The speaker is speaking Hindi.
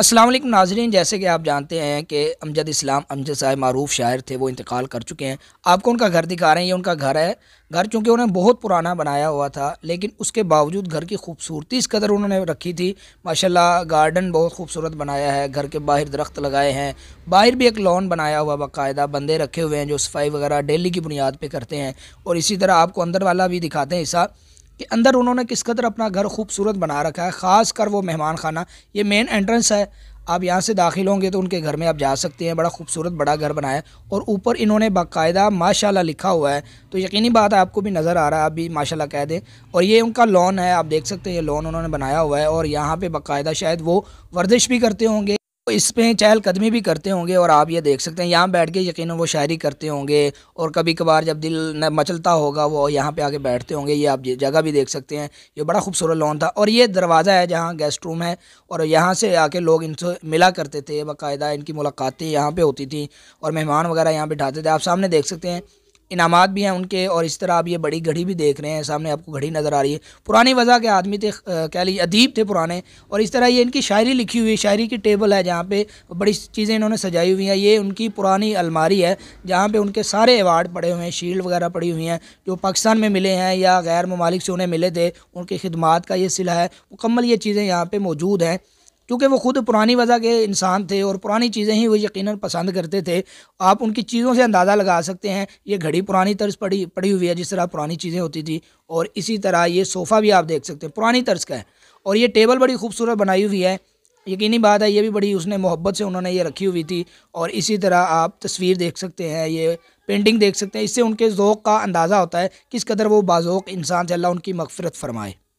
असलम नाजरीन जैसे कि आप जानते हैं कि अमजद इस्लाम अमजद साहब मरूफ शायर थे वो इंतकाल कर चुके हैं आपको उनका घर दिखा रहे हैं ये उनका घर है घर चूँकि उन्हें बहुत पुराना बनाया हुआ था लेकिन उसके बावजूद घर की खूबसूरती इस कदर उन्होंने रखी थी माशाल्लाह गार्डन बहुत खूबसूरत बनाया है घर के बाहर दरख्त लगाए हैं बाहर भी एक लॉन बनाया हुआ बाकायदा बंदे रखे हुए हैं जो सफाई वगैरह डेली की बुनियाद पर करते हैं और इसी तरह आपको अंदर वाला भी दिखाते हैं हिसाब कि अंदर उन्होंने किस कदर अपना घर खूबसूरत बना रखा है ख़ास कर वो मेहमान खाना ये मेन एंट्रेंस है आप यहाँ से दाखिल होंगे तो उनके घर में आप जा सकते हैं बड़ा खूबसूरत बड़ा घर बनाया और ऊपर इन्होंने बाकायदा माशाल्लाह लिखा हुआ है तो यकीनी बात है आपको भी नज़र आ रहा है आप भी माशाल्लाह कह दें और ये उनका लॉन है आप देख सकते हैं ये लॉन उन्होंने बनाया हुआ है और यहाँ पर बाकायदा शायद वो वर्जिश भी करते होंगे तो इस चहल चहलकदमी भी करते होंगे और आप ये देख सकते हैं यहाँ बैठ के यकीन वो शायरी करते होंगे और कभी कभार जब दिल न मचलता होगा वो यहाँ पे आके बैठते होंगे ये आप जगह भी देख सकते हैं ये बड़ा खूबसूरत लॉन था और ये दरवाज़ा है जहाँ गेस्ट रूम है और यहाँ से आके लोग इनसे मिला करते थे बाकायदा इनकी मुलाकातें यहाँ पर होती थी और मेहमान वगैरह यहाँ बिठाते थे आप सामने देख सकते हैं इनामत भी हैं उनके और इस तरह आप ये बड़ी घड़ी भी देख रहे हैं सामने आपको घड़ी नज़र आ रही है पुरानी वजह के आदमी थे कह लीजिए अदीब थे पुराने और इस तरह ये इनकी शायरी लिखी हुई शायरी की टेबल है जहाँ पे बड़ी चीज़ें इन्होंने सजाई हुई हैं ये उनकी पुरानी अलमारी है जहाँ पर उनके सारे अवार्ड पड़े हुए हैं शील्ड वगैरह पड़ी हुई हैं जो पाकिस्तान में मिले हैं या गैर ममालिक से उन्हें मिले थे उनकी खदमात का ये सिला है मुकम्मल ये चीज़ें यहाँ पर मौजूद हैं क्योंकि वो ख़ुद पुरानी वजह के इंसान थे और पुरानी चीज़ें ही वो यकीन पसंद करते थे आप उनकी चीज़ों से अंदाज़ा लगा सकते हैं ये घड़ी पुरानी तर्ज पड़ी पड़ी हुई है जिस तरह पुरानी चीज़ें होती थी और इसी तरह ये सोफ़ा भी आप देख सकते हैं पुरानी तर्ज का है और ये टेबल बड़ी खूबसूरत बनाई हुई है यकीनी बात है ये भी बड़ी उसने मोहब्बत से उन्होंने ये रखी हुई थी और इसी तरह आप तस्वीर देख सकते हैं ये पेंटिंग देख सकते हैं इससे उनके ओक़ का अंदाज़ा होता है किस कदर वो बाज़ोक इंसान से अल्लाह उनकी मगफरत फरमाए